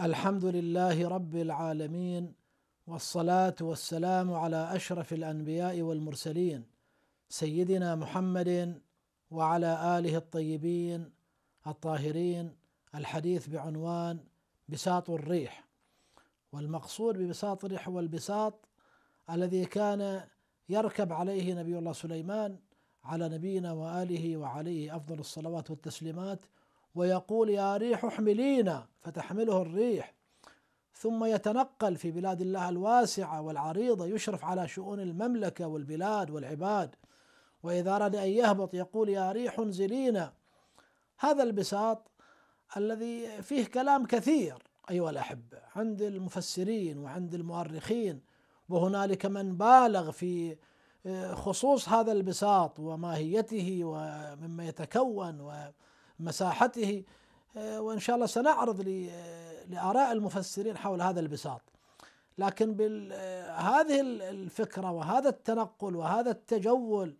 الحمد لله رب العالمين والصلاه والسلام على اشرف الانبياء والمرسلين سيدنا محمد وعلى اله الطيبين الطاهرين الحديث بعنوان بساط الريح والمقصود ببساط الريح هو البساط الذي كان يركب عليه نبي الله سليمان على نبينا واله وعليه افضل الصلوات والتسليمات ويقول يا ريح احملينا فتحمله الريح ثم يتنقل في بلاد الله الواسعة والعريضة يشرف على شؤون المملكة والبلاد والعباد وإذا أراد أن يهبط يقول يا ريح انزلينا هذا البساط الذي فيه كلام كثير أيها الأحبة عند المفسرين وعند المؤرخين وهنالك من بالغ في آه، خصوص هذا البساط وماهيته ومما يتكون و مساحته آه، وإن شاء الله سنعرض آه، لآراء المفسرين حول هذا البساط لكن آه، هذه الفكرة وهذا التنقل وهذا التجول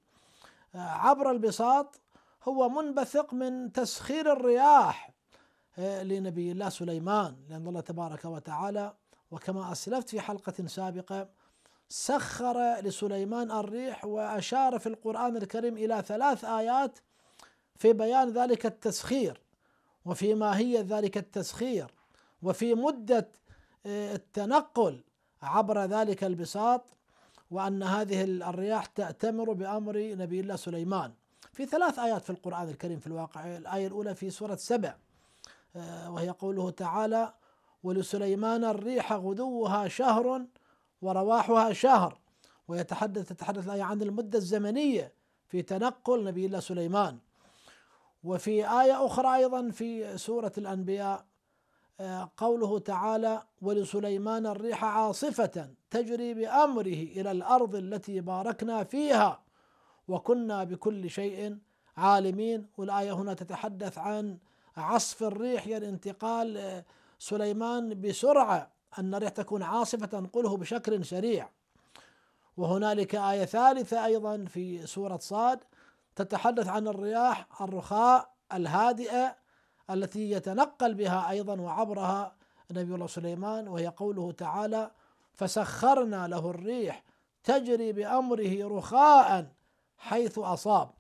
عبر البساط هو منبثق من تسخير الرياح لنبي الله سليمان لأن الله تبارك وتعالى وكما أسلفت في حلقة سابقة سخر لسليمان الريح وأشار في القرآن الكريم إلى ثلاث آيات في بيان ذلك التسخير وفي ماهية ذلك التسخير وفي مدة آه، التنقل عبر ذلك البساط وأن هذه الرياح تأتمر بأمر نبي الله سليمان في ثلاث آيات في القرآن الكريم في الواقع الآية الأولى في سورة سبع آه، وهي قوله تعالى ولسليمان الريح غدوها شهر ورواحها شهر ويتحدث تتحدث الآية عن المدة الزمنية في تنقل نبي الله سليمان وفي آية أخرى أيضا في سورة الأنبياء آه، قوله تعالى ولسليمان الريح عاصفة تجري بأمره إلى الأرض التي باركنا فيها وكنا بكل شيء عالمين والآية هنا تتحدث عن عصف الريح يعني انتقال آه، سليمان بسرعة أن الريح تكون عاصفة تنقله بشكل سريع وهنالك آية ثالثة أيضا في سورة صاد تتحدث عن الرياح الرخاء الهادئة التي يتنقل بها أيضا وعبرها نبي الله سليمان وهي قوله تعالى فسخرنا له الريح تجري بأمره رخاء حيث أصاب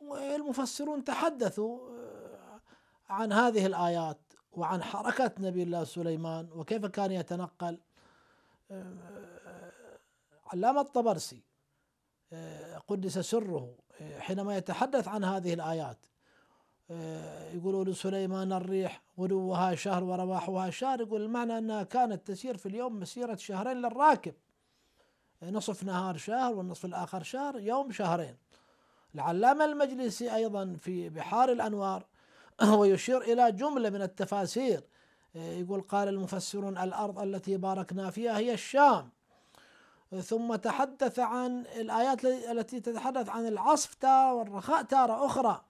والمفسرون تحدثوا آه، عن هذه الآيات وعن حركة نبي الله سليمان وكيف كان يتنقل آه، علامة الطبرسي آه، قدس سره آه، حينما يتحدث عن هذه الآيات آه، يقولوا لسليمان الريح غدوها شهر ورواحها شهر يقول المعنى أنها كانت تسير في اليوم مسيرة شهرين للراكب آه، نصف نهار شهر والنصف الآخر شهر يوم شهرين العلامة المجلسي أيضا في بحار الأنوار ويشير إلى جملة من التفاسير يقول قال المفسرون الأرض التي باركنا فيها هي الشام ثم تحدث عن الآيات التي تتحدث عن العصف تارة والرخاء تارة أخرى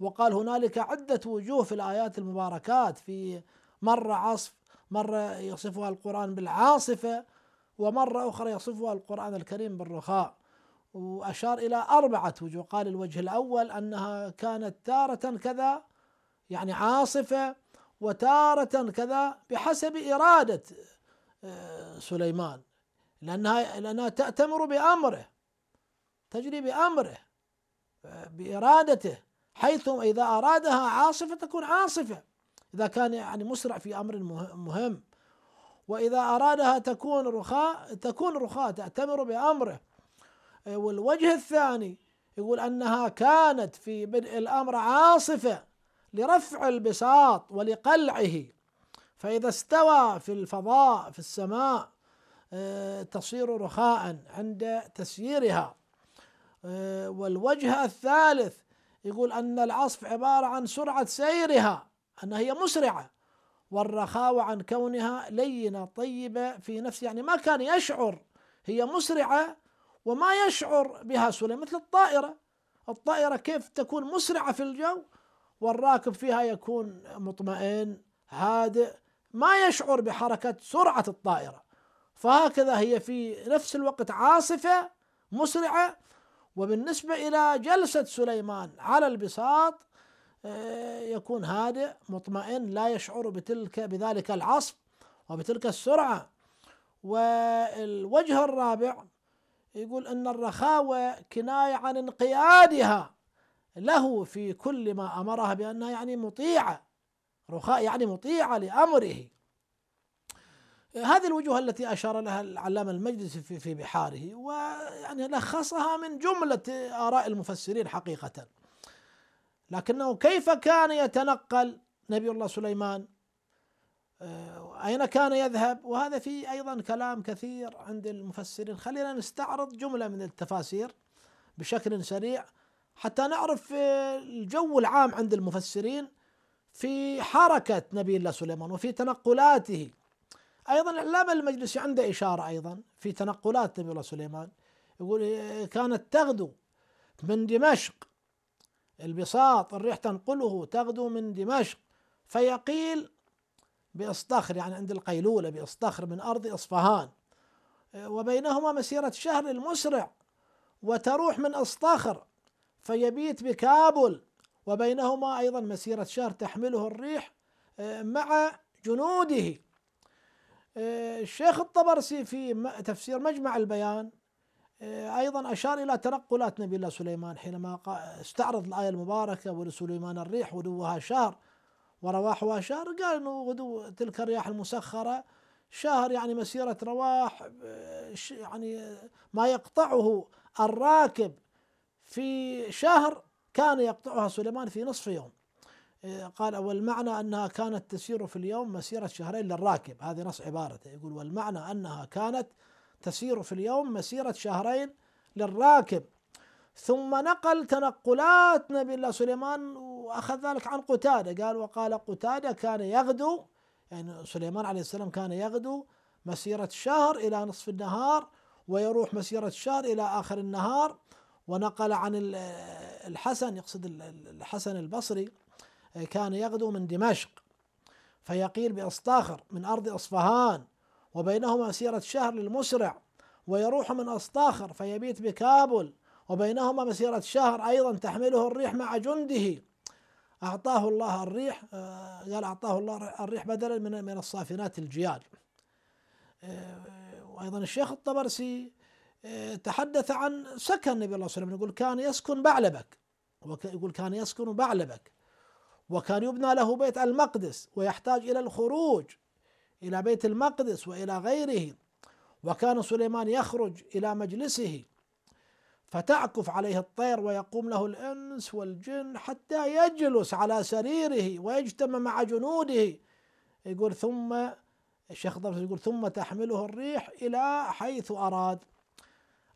وقال هنالك عدة وجوه في الآيات المباركات في مرة عصف مرة يصفها القرآن بالعاصفة ومرة أخرى يصفها القرآن الكريم بالرخاء وأشار إلى أربعة وجوه قال الوجه الأول أنها كانت تارة كذا يعني عاصفة وتارة كذا بحسب إرادة آه، سليمان لأنها لأنها تأتمر بأمره تجري بأمره بإرادته حيث إذا أرادها عاصفة تكون عاصفة إذا كان يعني مسرع في أمر مهم وإذا أرادها تكون رخاء تكون رخاء تأتمر بأمره والوجه الثاني يقول أنها كانت في بدء الأمر عاصفة لرفع البساط ولقلعه فإذا استوى في الفضاء في السماء آه، تصير رخاء عند تسييرها آه، والوجه الثالث يقول أن العصف عبارة عن سرعة سيرها أنها هي مسرعة والرخاوة عن كونها لينة طيبة في نفسه يعني ما كان يشعر هي مسرعة وما يشعر بها سليم مثل الطائرة الطائرة كيف تكون مسرعة في الجو والراكب فيها يكون مطمئن هادئ ما يشعر بحركة سرعة الطائرة فهكذا هي في نفس الوقت عاصفة مسرعة وبالنسبة إلى جلسة سليمان على البساط آه، يكون هادئ مطمئن لا يشعر بتلك بذلك العصف وبتلك السرعة والوجه الرابع يقول أن الرخاوة كناية عن انقيادها له في كل ما أمرها بأنها يعني مطيعة رخاء يعني مطيعة لأمره هذه الوجوه التي أشار لها العلامة المجلس في, في بحاره ويعني لخصها من جملة آراء المفسرين حقيقة لكنه كيف كان يتنقل نبي الله سليمان آه، أين كان يذهب وهذا في أيضا كلام كثير عند المفسرين خلينا نستعرض جملة من التفاسير بشكل سريع حتى نعرف آه، الجو العام عند المفسرين في حركة نبي الله سليمان وفي تنقلاته أيضا إعلام المجلس عنده إشارة أيضا في تنقلات نبي الله سليمان يقول آه، كانت تغدو من دمشق البساط الريح تنقله تغدو من دمشق فيقيل بإصطخر يعني عند القيلولة بإصطخر من أرض إصفهان آه، وبينهما مسيرة شهر المسرع وتروح من إصطخر فيبيت بكابل وبينهما أيضا مسيرة شهر تحمله الريح آه، مع جنوده آه، الشيخ الطبرسي في تفسير مجمع البيان آه، أيضا أشار إلى تنقلات نبي الله سليمان حينما استعرض الآية المباركة ولسليمان الريح غدوها شهر ورواحها شهر قال أنه غدو تلك الرياح المسخرة شهر يعني مسيرة رواح آه، يعني ما يقطعه الراكب في شهر كان يقطعها سليمان في نصف يوم قال والمعنى أنها كانت تسير في اليوم مسيرة شهرين للراكب هذه نص عبارته يقول والمعنى أنها كانت تسير في اليوم مسيرة شهرين للراكب ثم نقل تنقلات نبي الله سليمان وأخذ ذلك عن قتادة قال وقال قتادة كان يغدو يعني سليمان عليه السلام كان يغدو مسيرة شهر إلى نصف النهار ويروح مسيرة شهر إلى آخر النهار ونقل عن الحسن يقصد الحسن البصري كان يغدو من دمشق فيقيل بأصطاخر من أرض أصفهان وبينهما مسيرة شهر للمسرع ويروح من أصطاخر فيبيت بكابل وبينهما مسيرة شهر أيضا تحمله الريح مع جنده أعطاه الله الريح آه، قال أعطاه الله الريح بدلا من من الصافنات الجياد آه، وأيضا الشيخ الطبرسي آه، تحدث عن سكن النبي صلى الله عليه وسلم يقول كان يسكن بعلبك يقول كان يسكن بعلبك وكان يبنى له بيت المقدس ويحتاج إلى الخروج إلى بيت المقدس وإلى غيره وكان سليمان يخرج إلى مجلسه فتعكف عليه الطير ويقوم له الإنس والجن حتى يجلس على سريره ويجتمع مع جنوده يقول ثم الشيخ ضرس يقول ثم تحمله الريح إلى حيث أراد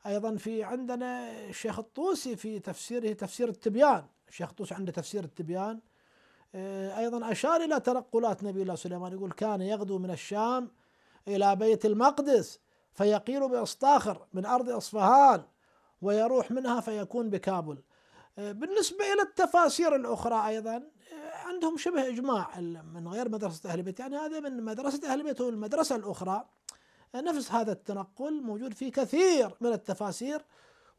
أيضا في عندنا الشيخ الطوسي في تفسيره تفسير التبيان الشيخ الطوسي عنده تفسير التبيان آه، أيضا أشار إلى تنقلات نبي الله سليمان يقول كان يغدو من الشام إلى بيت المقدس فيقيل بإصطاخر من أرض أصفهان ويروح منها فيكون بكابل آه، بالنسبة إلى التفاسير الأخرى أيضا آه، عندهم شبه إجماع من غير مدرسة أهل البيت يعني هذا من مدرسة أهل البيت والمدرسة الأخرى نفس هذا التنقل موجود في كثير من التفاسير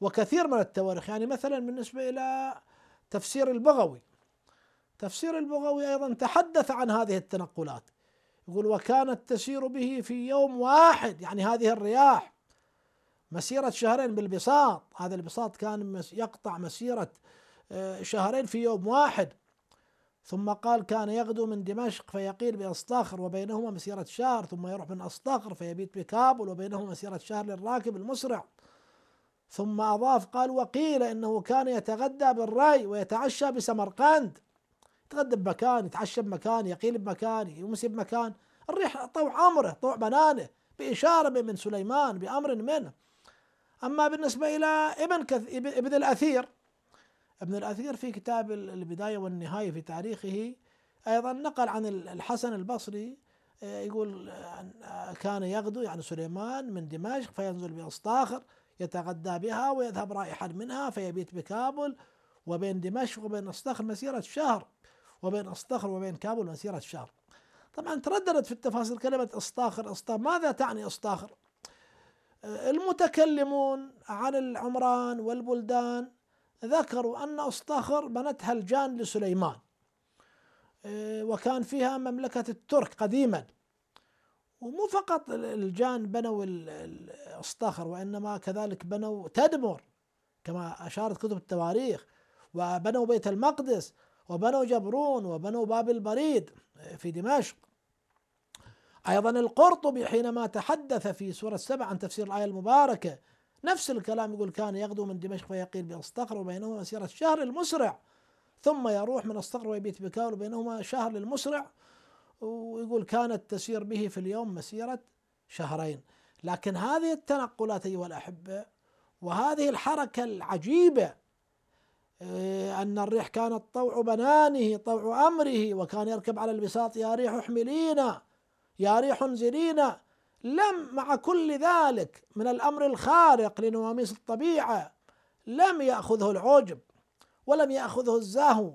وكثير من التواريخ يعني مثلا بالنسبة إلى تفسير البغوي تفسير البغوي أيضا تحدث عن هذه التنقلات يقول وكانت تسير به في يوم واحد يعني هذه الرياح مسيرة شهرين بالبساط هذا البساط كان يقطع مسيرة آه، شهرين في يوم واحد ثم قال كان يغدو من دمشق فيقيل بأصطخر وبينهما مسيرة شهر ثم يروح من أصطخر فيبيت بكابل وبينهما مسيرة شهر للراكب المسرع ثم أضاف قال وقيل إنه كان يتغدى بالري ويتعشى بسمرقند يتغدى بمكان يتعشى بمكان يقيل بمكان يمسي بمكان الريح طوع أمره طوع بنانه بإشارة من سليمان بأمر منه أما بالنسبة إلى ابن كث... ابن الأثير ابن الأثير في كتاب البداية والنهاية في تاريخه أيضا نقل عن الحسن البصري آه، يقول آه، كان يغدو يعني سليمان من دمشق فينزل باصطاخر يتغدى بها ويذهب رائحا منها فيبيت بكابل وبين دمشق وبين أسطاخر مسيرة شهر وبين أصطخر وبين كابل مسيرة شهر طبعا ترددت في التفاصيل كلمة اصطخر اصطخر ماذا تعني اصطخر؟ آه، المتكلمون عن العمران والبلدان ذكروا أن اصطخر بنتها الجان لسليمان آه، وكان فيها مملكة الترك قديما ومو فقط الجان بنوا الاصطخر وإنما كذلك بنوا تدمر كما أشارت كتب التواريخ وبنوا بيت المقدس وبنو جبرون وبنو باب البريد آه، في دمشق أيضا القرطبي حينما تحدث في سورة السبع عن تفسير الآية المباركة نفس الكلام يقول كان يغدو من دمشق فيقيل بأصطقر وبينهما مسيرة شهر المسرع ثم يروح من أصطقر ويبيت بكار وبينهما شهر للمسرع ويقول كانت تسير به في اليوم مسيرة شهرين لكن هذه التنقلات أيها الأحبة وهذه الحركة العجيبة آه، أن الريح كانت طوع بنانه طوع أمره وكان يركب على البساط يا ريح احملينا يا ريح انزلينا لم مع كل ذلك من الأمر الخارق لنواميس الطبيعة لم يأخذه العجب ولم يأخذه الزهو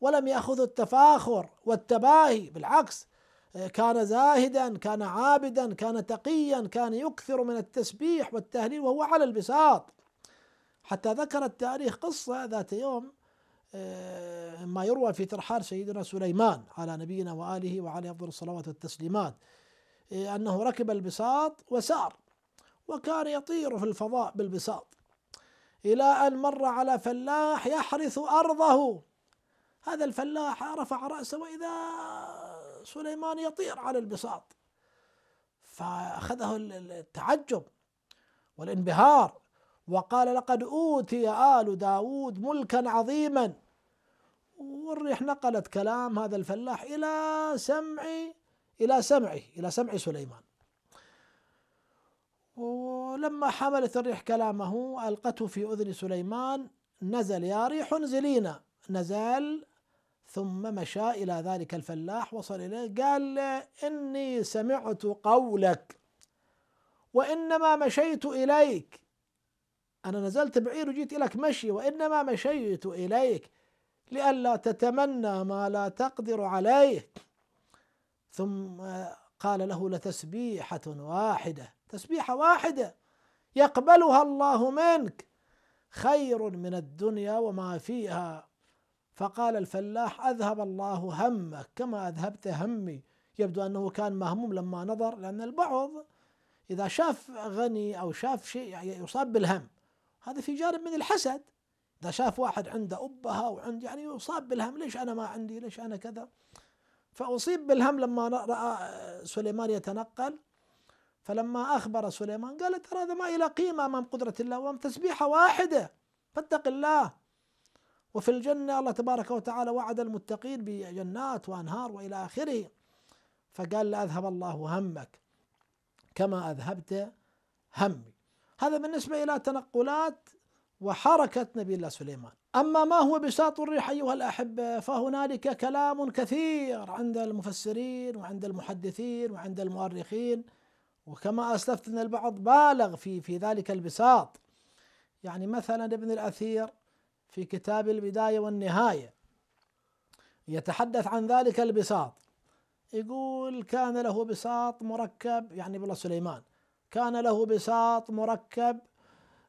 ولم يأخذه التفاخر والتباهي بالعكس آه، كان زاهدا كان عابدا كان تقيا كان يكثر من التسبيح والتهليل وهو على البساط حتى ذكر التاريخ قصة ذات يوم آه، ما يروى في ترحال سيدنا سليمان على نبينا وآله وعليه أفضل الصلوات والتسليمات آه، أنه ركب البساط وسار وكان يطير في الفضاء بالبساط إلى أن مر على فلاح يحرث أرضه هذا الفلاح رفع رأسه وإذا سليمان يطير على البساط فأخذه التعجب والانبهار وقال لقد أوتي آل داود ملكا عظيما والريح نقلت كلام هذا الفلاح إلى سمع إلى سمعه إلى سمع سليمان ولما حملت الريح كلامه ألقته في أذن سليمان نزل يا ريح انزلينا نزل ثم مشى إلى ذلك الفلاح وصل إليه قال له إني سمعت قولك وإنما مشيت إليك أنا نزلت بعير وجيت إليك مشي وإنما مشيت إليك لئلا تتمنى ما لا تقدر عليه ثم قال له لتسبيحة واحدة تسبيحة واحدة يقبلها الله منك خير من الدنيا وما فيها فقال الفلاح أذهب الله همك كما أذهبت همي يبدو أنه كان مهموم لما نظر لأن البعض إذا شاف غني أو شاف شيء يعني يصاب بالهم هذا في جانب من الحسد إذا شاف واحد عنده أبها وعند يعني يصاب بالهم ليش أنا ما عندي ليش أنا كذا فأصيب بالهم لما رأى سليمان يتنقل فلما أخبر سليمان قال ترى هذا ما إلى قيمة أمام قدرة الله وام تسبيحة واحدة فاتق الله وفي الجنة الله تبارك وتعالى وعد المتقين بجنات وأنهار وإلى آخره فقال لا اذهب الله همك كما أذهبت همي هذا بالنسبة إلى تنقلات وحركة نبي الله سليمان أما ما هو بساط الريح أيها الأحبة فهنالك كلام كثير عند المفسرين وعند المحدثين وعند المؤرخين وكما أسلفت أن البعض بالغ في في ذلك البساط يعني مثلا ابن الأثير في كتاب البداية والنهاية يتحدث عن ذلك البساط يقول كان له بساط مركب يعني بالله سليمان كان له بساط مركب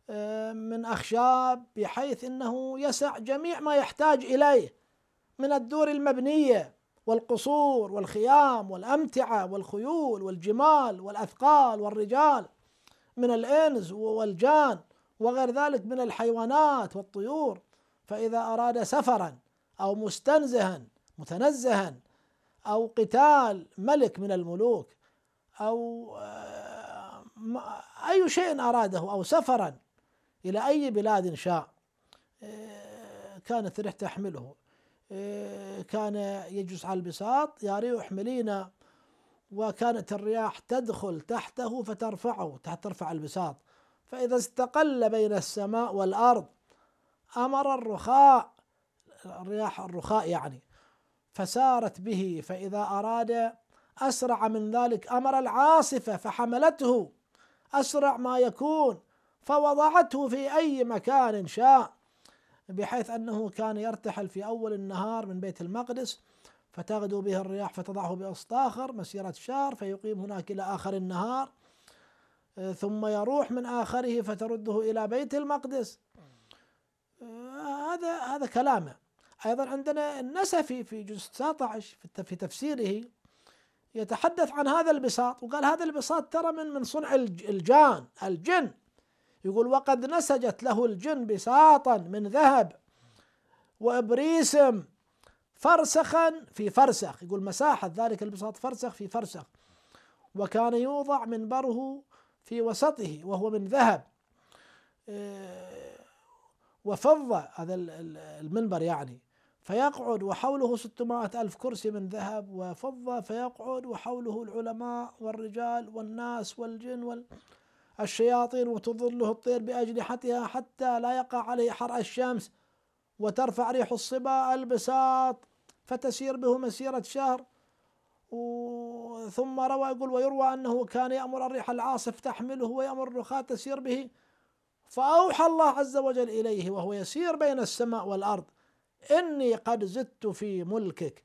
آه، من أخشاب بحيث أنه يسع جميع ما يحتاج إليه من الدور المبنية والقصور والخيام والأمتعة والخيول والجمال والأثقال والرجال من الإنس والجان وغير ذلك من الحيوانات والطيور فإذا أراد سفرا أو مستنزها متنزها أو قتال ملك من الملوك أو آه، أي شيء أراده أو سفرا إلى أي بلاد شاء آه، كانت ريح تحمله آه، كان يجلس على البساط يا ريح احملينا وكانت الرياح تدخل تحته فترفعه تحت ترفع البساط فإذا استقل بين السماء والأرض أمر الرخاء الرياح الرخاء يعني فسارت به فإذا أراد أسرع من ذلك أمر العاصفة فحملته أسرع ما يكون فوضعته في أي مكان شاء بحيث أنه كان يرتحل في أول النهار من بيت المقدس فتغدو به الرياح فتضعه بأسطاخر مسيرة شهر فيقيم هناك إلى آخر النهار آه، ثم يروح من آخره فترده إلى بيت المقدس آه، هذا هذا كلامه أيضا عندنا النسفي في جزء 19 في تفسيره يتحدث عن هذا البساط وقال هذا البساط ترى من من صنع الجان الجن يقول وقد نسجت له الجن بساطا من ذهب وابريسم فرسخا في فرسخ يقول مساحة ذلك البساط فرسخ في فرسخ وكان يوضع منبره في وسطه وهو من ذهب إيه، وفضة هذا المنبر يعني فيقعد وحوله ستمائة ألف كرسي من ذهب وفضة فيقعد وحوله العلماء والرجال والناس والجن والشياطين وتظله الطير بأجنحتها حتى لا يقع عليه حرع الشمس وترفع ريح الصبا البساط فتسير به مسيرة شهر ثم روى يقول ويروى أنه كان يأمر الريح العاصف تحمله ويأمر الرخاء تسير به فأوحى الله عز وجل إليه وهو يسير بين السماء والأرض إني قد زدت في ملكك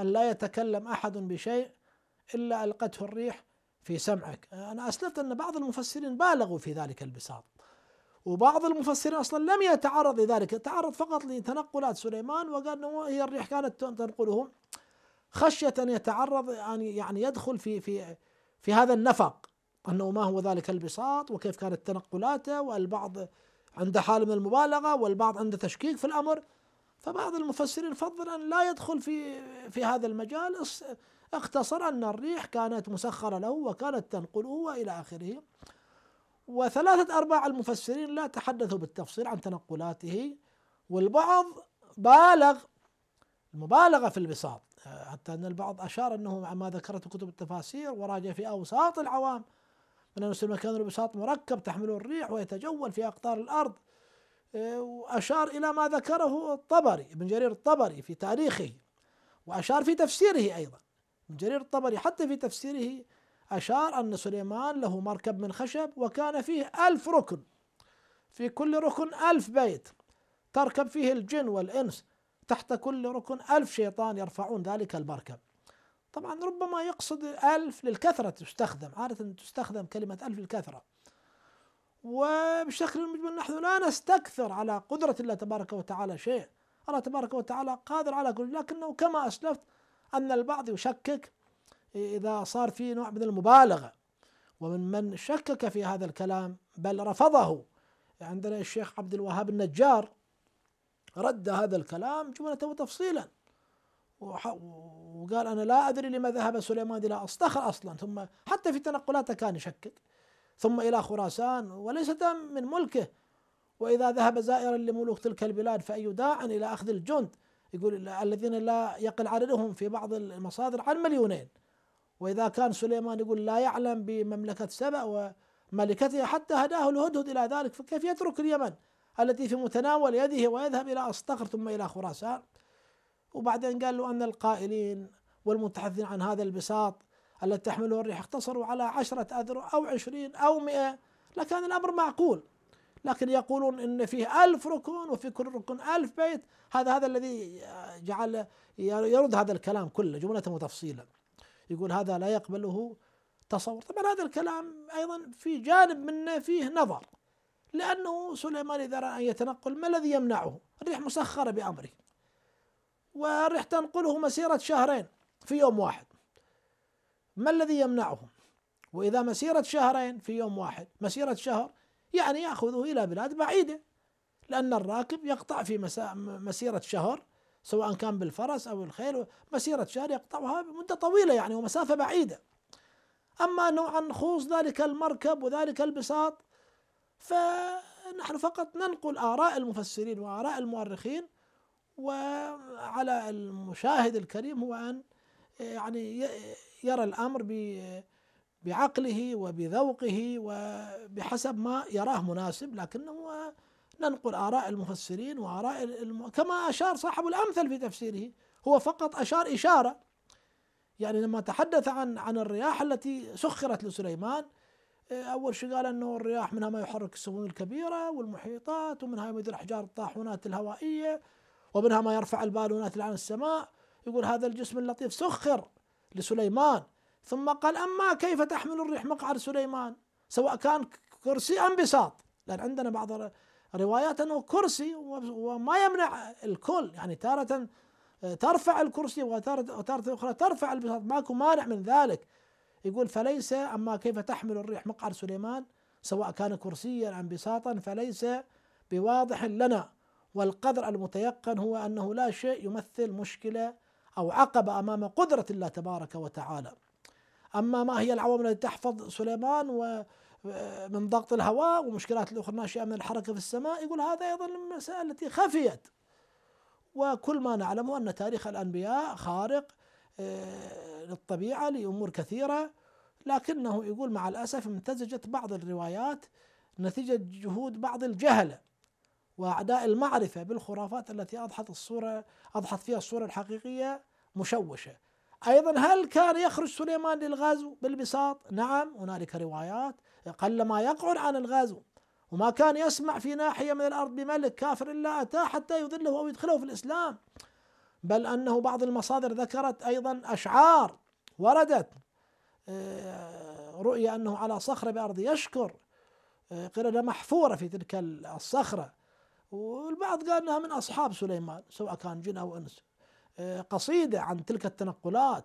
أن لا يتكلم أحد بشيء إلا ألقته الريح في سمعك أنا أسلفت أن بعض المفسرين بالغوا في ذلك البساط وبعض المفسرين أصلا لم يتعرض لذلك تعرض فقط لتنقلات سليمان وقال أنه هي الريح كانت تنقله خشية أن يتعرض يعني يدخل في في في هذا النفق أنه ما هو ذلك البساط وكيف كانت تنقلاته والبعض عند حال من المبالغة والبعض عند تشكيك في الأمر فبعض المفسرين فضل أن لا يدخل في في هذا المجال اختصر أن الريح كانت مسخرة له وكانت تنقله وإلى آخره وثلاثة أرباع المفسرين لا تحدثوا بالتفصيل عن تنقلاته والبعض بالغ المبالغة في البساط حتى أن البعض أشار أنه مع ما ذكرته كتب التفاسير وراجع في أوساط العوام من أن المسلمين البساط مركب تحمله الريح ويتجول في أقطار الأرض وأشار إلى ما ذكره الطبري ابن جرير الطبري في تاريخه وأشار في تفسيره أيضا ابن جرير الطبري حتى في تفسيره أشار أن سليمان له مركب من خشب وكان فيه ألف ركن في كل ركن ألف بيت تركب فيه الجن والإنس تحت كل ركن ألف شيطان يرفعون ذلك المركب طبعا ربما يقصد ألف للكثرة تستخدم عادة تستخدم كلمة ألف للكثرة وبشكل مجمل نحن لا نستكثر على قدرة الله تبارك وتعالى شيء الله تبارك وتعالى قادر على كل لكنه كما أسلفت أن البعض يشكك إذا صار في نوع من المبالغة ومن من شكك في هذا الكلام بل رفضه عندنا الشيخ عبد الوهاب النجار رد هذا الكلام جملة وتفصيلا وقال أنا لا أدري لما ذهب سليمان إلى أصطخر أصلا ثم حتى في تنقلاته كان يشكك ثم إلى خراسان وليست من ملكه وإذا ذهب زائرا لملوك تلك البلاد فأي داع إلى أخذ الجند يقول الذين لا يقل عددهم في بعض المصادر عن مليونين وإذا كان سليمان يقول لا يعلم بمملكة سبأ وملكتها حتى هداه الهدهد إلى ذلك فكيف يترك اليمن التي في متناول يده ويذهب إلى أصطخر ثم إلى خراسان وبعدين قال له أن القائلين والمتحدثين عن هذا البساط التي تحمله الريح اقتصروا على عشرة أذرع أو عشرين أو مئة لكان الأمر معقول لكن يقولون إن فيه ألف ركن وفي كل ركن ألف بيت هذا هذا الذي جعل يرد هذا الكلام كله جملة وتفصيلا يقول هذا لا يقبله تصور طبعا هذا الكلام أيضا في جانب منه فيه نظر لأنه سليمان إذا رأى أن يتنقل ما الذي يمنعه الريح مسخرة بأمره والريح تنقله مسيرة شهرين في يوم واحد ما الذي يمنعهم وإذا مسيرة شهرين في يوم واحد مسيرة شهر يعني يأخذه إلى بلاد بعيدة لأن الراكب يقطع في مسيرة شهر سواء كان بالفرس أو الخيل مسيرة شهر يقطعها مدة طويلة يعني ومسافة بعيدة أما نوعا خوص ذلك المركب وذلك البساط فنحن فقط ننقل آراء المفسرين وآراء المؤرخين وعلى المشاهد الكريم هو أن يعني يرى الأمر بعقله وبذوقه وبحسب ما يراه مناسب لكنه ننقل آراء المفسرين وآراء الم... كما أشار صاحب الأمثل في تفسيره هو فقط أشار إشارة يعني لما تحدث عن عن الرياح التي سخرت لسليمان أول شيء قال أنه الرياح منها ما يحرك السفن الكبيرة والمحيطات ومنها يمد الأحجار الطاحونات الهوائية ومنها ما يرفع البالونات عن السماء يقول هذا الجسم اللطيف سخر لسليمان ثم قال أما كيف تحمل الريح مقعد سليمان سواء كان كرسي أم بساط لأن عندنا بعض روايات أنه كرسي وما يمنع الكل يعني تارة ترفع الكرسي وتارة, وتارة أخرى ترفع البساط ماكو مانع من ذلك يقول فليس أما كيف تحمل الريح مقعد سليمان سواء كان كرسيا أم بساطا فليس بواضح لنا والقدر المتيقن هو أنه لا شيء يمثل مشكلة أو عقبة أمام قدرة الله تبارك وتعالى أما ما هي العوامل التي تحفظ سليمان و من ضغط الهواء ومشكلات الأخرى الناشئة من الحركة في السماء يقول هذا أيضا من المسائل التي خفيت وكل ما نعلمه أن تاريخ الأنبياء خارق آه، للطبيعة لأمور كثيرة لكنه يقول مع الأسف امتزجت بعض الروايات نتيجة جهود بعض الجهلة وأعداء المعرفة بالخرافات التي أضحت الصورة أضحت فيها الصورة الحقيقية مشوشة أيضا هل كان يخرج سليمان للغزو بالبساط؟ نعم هنالك روايات قل ما يقعد عن الغزو وما كان يسمع في ناحية من الأرض بملك كافر إلا أتاه حتى يذله أو يدخله في الإسلام بل أنه بعض المصادر ذكرت أيضا أشعار وردت آه، رؤيا أنه على صخرة بأرض يشكر قردة آه، محفورة في تلك الصخرة والبعض قال أنها من أصحاب سليمان سواء كان جن أو أنس آه، قصيدة عن تلك التنقلات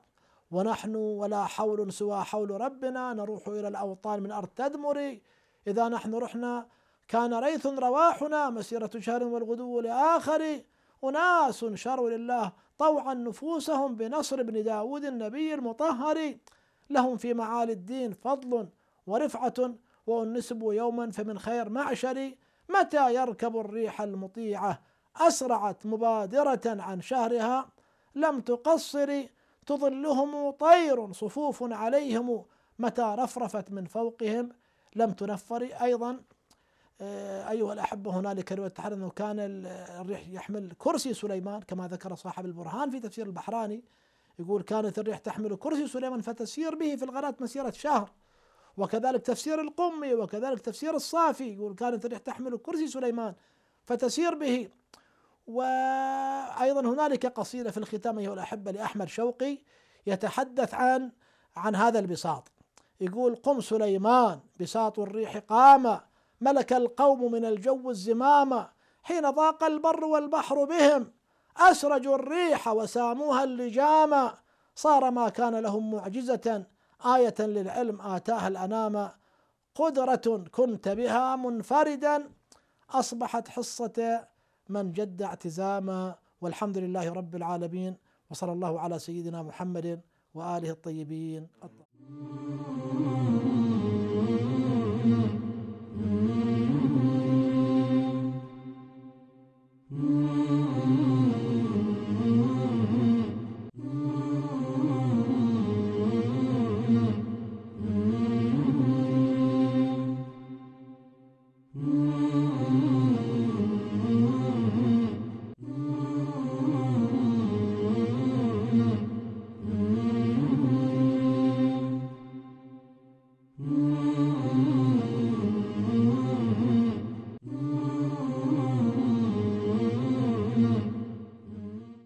ونحن ولا حول سوى حول ربنا نروح إلى الأوطان من أرض تدمري إذا نحن رحنا كان ريث رواحنا مسيرة شهر والغدو لآخر أناس شروا لله طوعا نفوسهم بنصر بن داود النبي المطهر لهم في معالي الدين فضل ورفعة وأنسبوا يوما فمن خير معشري متى يركب الريح المطيعة أسرعت مبادرة عن شهرها لم تقصر تظلهم طير صفوف عليهم متى رفرفت من فوقهم لم تنفر أيضا آه، أيها الأحبة هنالك رواية تحرر أنه كان الريح يحمل كرسي سليمان كما ذكر صاحب البرهان في تفسير البحراني يقول كانت الريح تحمل كرسي سليمان فتسير به في الغلاة مسيرة شهر وكذلك تفسير القمي وكذلك تفسير الصافي يقول كانت الريح تحمل كرسي سليمان فتسير به وأيضا هنالك قصيدة في الختام أيها الأحبة لأحمد شوقي يتحدث عن عن هذا البساط يقول قم سليمان بساط الريح قام ملك القوم من الجو الزمام حين ضاق البر والبحر بهم أسرجوا الريح وساموها اللجام صار ما كان لهم معجزة آية للعلم آتاها الأنام قدرة كنت بها منفردا أصبحت حصة من جد اعتزاما والحمد لله رب العالمين وصلى الله على سيدنا محمد وآله الطيبين الطيب